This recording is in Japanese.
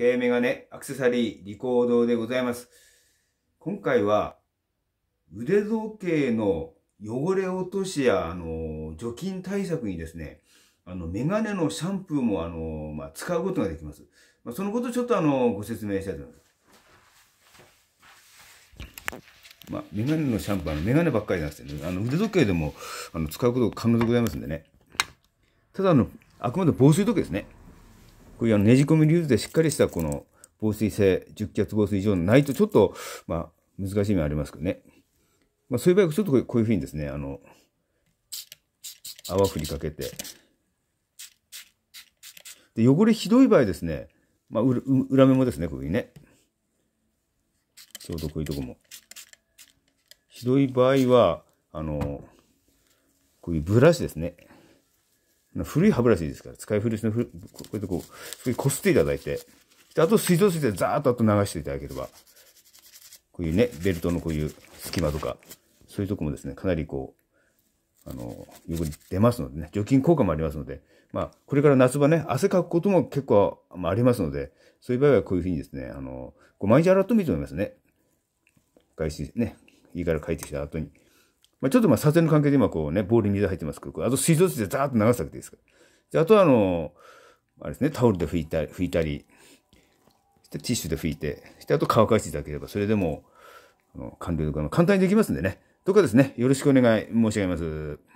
定メガネ、アクセサリー、リコードでございます。今回は、腕時計の汚れ落としや、あの、除菌対策にですね、あの、メガネのシャンプーも、あの、まあ、使うことができます。まあ、そのことちょっと、あの、ご説明したいと思います。まあ、メガネのシャンプー、あの、メガネばっかりなんですよね。あの、腕時計でも、あの、使うことが可能でございますんでね。ただ、あの、あくまで防水時計ですね。こういうあのねじ込み流通でしっかりしたこの防水性、10キャツ防水以上のないとちょっと、まあ、難しい面ありますけどね。まあ、そういう場合はちょっとこういうふうにですね、あの、泡振りかけて。で、汚れひどい場合ですね、まあ、裏目もですね、こういうね。ちょうどこういうとこも。ひどい場合は、あの、こういうブラシですね。古い歯ブラシですから、使い古しのふ、こうやってこう、こすっていただいて、あと水道水でザーッとあと流していただければ、こういうね、ベルトのこういう隙間とか、そういうとこもですね、かなりこう、あの、よく出ますのでね、除菌効果もありますので、まあ、これから夏場ね、汗かくことも結構、まあ、ありますので、そういう場合はこういうふうにですね、あの、こう毎日洗ってもいいと思いますね。外出ね、家から帰ってきた後に。まあ、ちょっとまあ撮影の関係で今こうね、ボールに水入ってますけど、あと水道水でザーッと流すだけでいいですから。で、あとはあの、あれですね、タオルで拭いたり、拭いたり、ティッシュで拭いて、してあと乾かしていただければ、それでも、あの完了とか簡単にできますんでね。とかですね、よろしくお願い申し上げます。